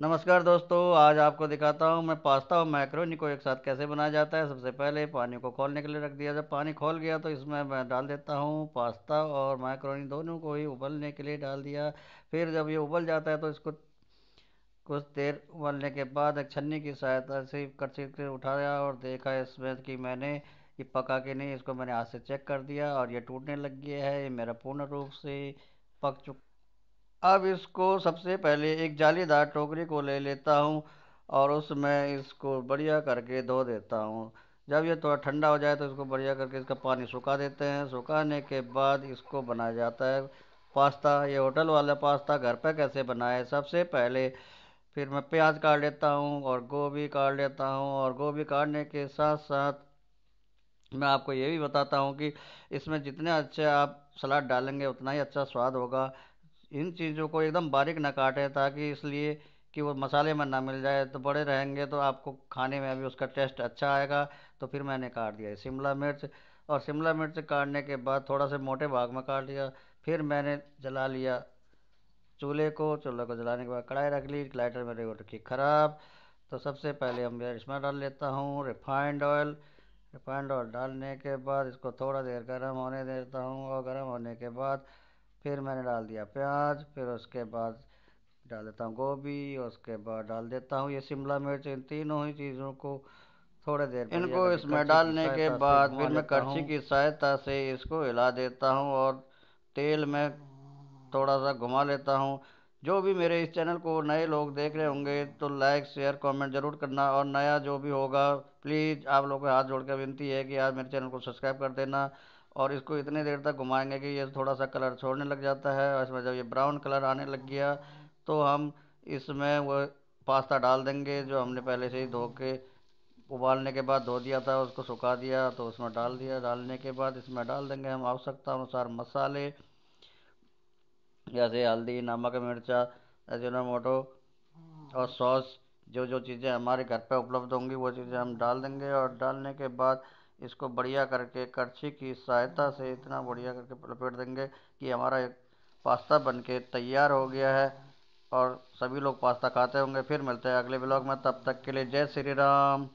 नमस्कार दोस्तों आज आपको दिखाता हूँ मैं पास्ता और मैक्रोनी को एक साथ कैसे बनाया जाता है सबसे पहले पानी को खोलने के लिए रख दिया जब पानी खोल गया तो इसमें मैं डाल देता हूँ पास्ता और मैक्रोनी दोनों को ही उबलने के लिए डाल दिया फिर जब ये उबल जाता है तो इसको कुछ देर उबलने के बाद एक छन्नी की सहायता से कटी से उठाया और देखा इसमें कि मैंने ये पका के नहीं इसको मैंने हाथ से चेक कर दिया और ये टूटने लग गया है ये मेरा पूर्ण रूप से पक चुका अब इसको सबसे पहले एक जालीदार टोकरी को ले लेता हूँ और उसमें इसको बढ़िया करके धो देता हूँ जब ये थोड़ा ठंडा हो जाए तो इसको बढ़िया करके इसका पानी सुखा देते हैं सुखाने के बाद इसको बनाया जाता है पास्ता ये होटल वाला पास्ता घर पर कैसे बनाए सबसे पहले फिर मैं प्याज काट लेता हूँ और गोभी काट लेता हूँ और गोभी काटने के साथ साथ मैं आपको ये भी बताता हूँ कि इसमें जितने अच्छे आप सलाद डालेंगे उतना ही अच्छा स्वाद होगा इन चीज़ों को एकदम बारीक ना काटें ताकि इसलिए कि वो मसाले में ना मिल जाए तो बड़े रहेंगे तो आपको खाने में भी उसका टेस्ट अच्छा आएगा तो फिर मैंने काट दिया शिमला मिर्च और शिमला मिर्च काटने के बाद थोड़ा सा मोटे भाग में काट लिया फिर मैंने जला लिया चूल्हे को चूल्हे को जलाने के बाद कढ़ाई रख ली लाइटर में वो रखी ख़राब तो सबसे पहले हम इसमें डाल लेता हूँ रिफाइंड ऑयल रिफाइंड ऑयल डालने के बाद इसको थोड़ा देर गर्म होने देता हूँ और गर्म होने के बाद फिर मैंने डाल दिया प्याज फिर उसके बाद डाल देता हूँ गोभी उसके बाद डाल देता हूँ ये शिमला मिर्च इन तीनों ही चीज़ों को थोड़ी देर इनको इसमें डालने के बाद फिर मैं करछी की सहायता से इसको हिला देता हूँ और तेल में थोड़ा सा घुमा लेता हूँ जो भी मेरे इस चैनल को नए लोग देख रहे होंगे तो लाइक शेयर कमेंट जरूर करना और नया जो भी होगा प्लीज़ आप लोगों के हाथ जोड़ कर विनती है कि आप मेरे चैनल को सब्सक्राइब कर देना और इसको इतने देर तक घुमाएंगे कि ये थोड़ा सा कलर छोड़ने लग जाता है और इसमें जब ये ब्राउन कलर आने लग गया तो हम इसमें वो पास्ता डाल देंगे जो हमने पहले से ही धो के उबालने के बाद धो दिया था उसको सुखा दिया तो उसमें डाल दिया डालने के बाद इसमें डाल देंगे हम आवश्यकता अनुसार मसाले जैसे हल्दी नमक मिर्चा अजिनोमोटो और सॉस जो जो चीज़ें हमारे घर पर उपलब्ध होंगी वो चीज़ें हम डाल देंगे और डालने के बाद इसको बढ़िया करके करछी की सहायता से इतना बढ़िया करके लपेट देंगे कि हमारा एक पास्ता बनके तैयार हो गया है और सभी लोग पास्ता खाते होंगे फिर मिलते हैं अगले ब्लॉग में तब तक के लिए जय श्री राम